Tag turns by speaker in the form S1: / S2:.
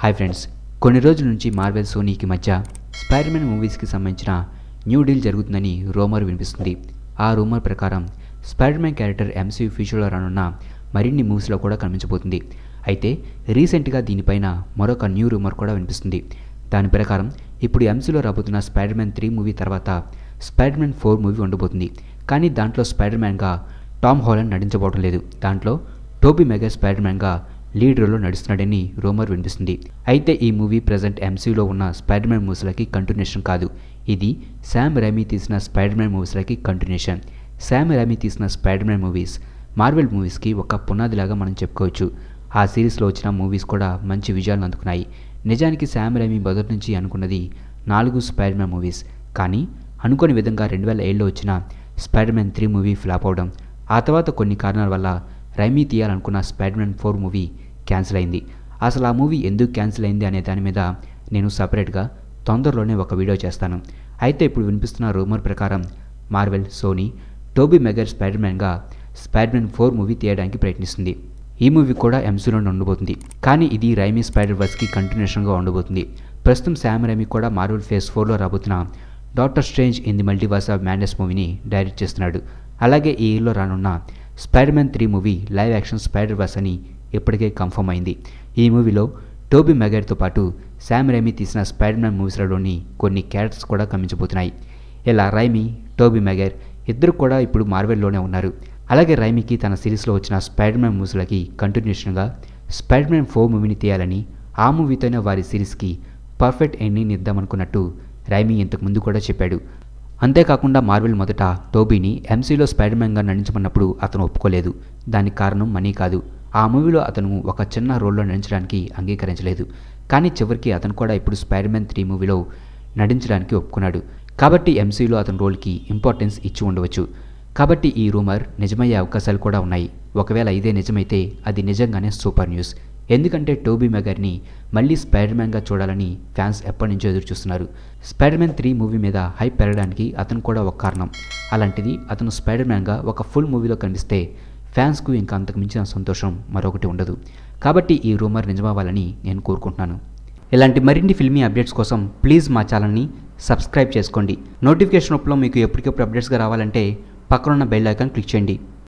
S1: hi friends కొన్ని రోజుల నుంచి మార్వెల్ సోనీకి మధ్య స్పైడర్మెన్ మూవీస్కి సంబంధించిన న్యూ డీల్ జరుగుతుందని రూమర్ వినిపిస్తుంది ఆ రూమర్ ప్రకారం స్పైడర్మెన్ క్యారెక్టర్ ఎంసీ ఫ్యూచర్లో రానున్న మరిన్ని మూవీస్లో కూడా కనిపించబోతుంది అయితే రీసెంట్గా దీనిపైన మరొక న్యూ రూమర్ కూడా వినిపిస్తుంది దాని ప్రకారం ఇప్పుడు ఎంసీలో రాబోతున్న స్పైడర్మ్యాన్ త్రీ మూవీ తర్వాత స్పైడర్మెన్ ఫోర్ మూవీ ఉండబోతుంది కానీ దాంట్లో స్పైడర్మ్యాన్గా టామ్ హాలండ్ నటించబోవడం లేదు దాంట్లో టోబీ మెగా స్పైడర్మ్యాన్గా లీడ్ రోల్లో నడుస్తున్నాడని రోమర్ వినిపిస్తుంది అయితే ఈ మూవీ ప్రజెంట్ ఎంసీలో ఉన్న స్పైడర్మ్యాన్ మూవీస్లకి కంటిన్యూషన్ కాదు ఇది శామ్ రామీ తీసిన స్పైడర్మ్యాన్ మూవీస్లకి కంటిన్యూషన్ శామ్ రామీ తీసిన స్పైడర్మ్యాన్ మూవీస్ మార్వెల్ మూవీస్కి ఒక పునాదిలాగా మనం చెప్పుకోవచ్చు ఆ సిరీస్లో వచ్చిన మూవీస్ కూడా మంచి విజయాలను అందుకున్నాయి నిజానికి శామ్ రామీ మొదటి నుంచి అనుకున్నది నాలుగు స్పైడర్మ్యాన్ మూవీస్ కానీ అనుకోని విధంగా రెండు వేల ఏడులో వచ్చిన స్పైడర్మ్యాన్ త్రీ మూవీ ఫ్లాప్ అవడం ఆ తర్వాత కొన్ని కారణాల వల్ల రైమీ తీయాలనుకున్న స్పైడర్మ్యాన్ ఫోర్ మూవీ క్యాన్సిల్ అయింది అసలు ఆ మూవీ ఎందుకు క్యాన్సిల్ అయింది అనే దాని మీద నేను సపరేట్గా తొందరలోనే ఒక వీడియో చేస్తాను అయితే ఇప్పుడు వినిపిస్తున్న రూమర్ ప్రకారం మార్వెల్ సోనీ టోబీ మెగర్ స్పైడర్మ్యాన్గా స్పైడర్మ్యాన్ ఫోర్ మూవీ తీయడానికి ప్రయత్నిస్తుంది ఈ మూవీ కూడా ఎంసీలోనే ఉండబోతుంది కానీ ఇది రైమీ స్పైడర్ వర్స్కి కంటిన్యూషన్గా ఉండబోతుంది ప్రస్తుతం శామ్ రైమీ కూడా మార్వెల్ ఫేజ్ ఫోర్లో రాబోతున్న Doctor Strange in the Multiverse of Madness మూవీని డైరెక్ట్ చేస్తున్నాడు అలాగే ఈ ఇయర్లో రానున్న Spider Man three movie live action Spider Verse అని ఇప్పటికే కన్ఫర్మ్ అయింది ఈ మూవీలో టోబీ మెగైర్తో పాటు శామ్ రైమీ తీసిన స్పైడర్ మ్యాన్ మూవీస్లలోని కొన్ని క్యారెక్టర్స్ కూడా కమించబోతున్నాయి ఇలా రైమి టోబీ మెగర్ ఇద్దరు కూడా ఇప్పుడు మార్వెల్లోనే ఉన్నారు అలాగే రైమీకి తన సిరీస్లో వచ్చిన స్పైడర్ మ్యాన్ మూవీస్లకి కంటిన్యూషన్గా స్పైడర్ మ్యాన్ ఫోర్ మూవీని తీయాలని ఆ మూవీతోనే వారి సిరీస్కి పర్ఫెక్ట్ ఎండింగ్ ఇద్దామనుకున్నట్టు రైమి ఇంతకుముందు కూడా చెప్పాడు అంతేకాకుండా మార్వెల్ మొదట టోబీని ఎంసీలో స్పైడర్మ్యాన్గా నటించమన్నప్పుడు అతను ఒప్పుకోలేదు దానికి కారణం మనీ కాదు ఆ మూవీలో అతను ఒక చిన్న రోల్లో నటించడానికి అంగీకరించలేదు కానీ చివరికి అతను కూడా ఇప్పుడు స్పైడర్మ్యాన్ త్రీ మూవీలో నటించడానికి ఒప్పుకున్నాడు కాబట్టి ఎంసీలో అతని రోల్కి ఇంపార్టెన్స్ ఇచ్చి ఉండవచ్చు కాబట్టి ఈ రూమర్ నిజమయ్యే అవకాశాలు కూడా ఉన్నాయి ఒకవేళ ఇదే నిజమైతే అది నిజంగానే సూపర్ న్యూస్ ఎందుకంటే టోబీ మెగర్ని మళ్ళీ స్పైడర్ మ్యాన్గా చూడాలని ఫ్యాన్స్ ఎప్పటి నుంచో ఎదురు చూస్తున్నారు స్పైడర్ మ్యాన్ త్రీ మూవీ మీద హైప్ పెరగడానికి అతను కూడా ఒక కారణం అలాంటిది అతను స్పైడర్ మ్యాన్గా ఒక ఫుల్ మూవీలో కనిపిస్తే ఫ్యాన్స్కు ఇంకా అంతకు మించిన సంతోషం మరొకటి ఉండదు కాబట్టి ఈ రూమర్ నిజమవ్వాలని నేను కోరుకుంటున్నాను ఇలాంటి మరిన్ని ఫిల్మీ అప్డేట్స్ కోసం ప్లీజ్ మా ఛానల్ని సబ్స్క్రైబ్ చేసుకోండి నోటిఫికేషన్ అప్లో మీకు ఎప్పటికప్పుడు అప్డేట్స్గా రావాలంటే పక్కనున్న బెల్ ఐకాన్ క్లిక్ చేయండి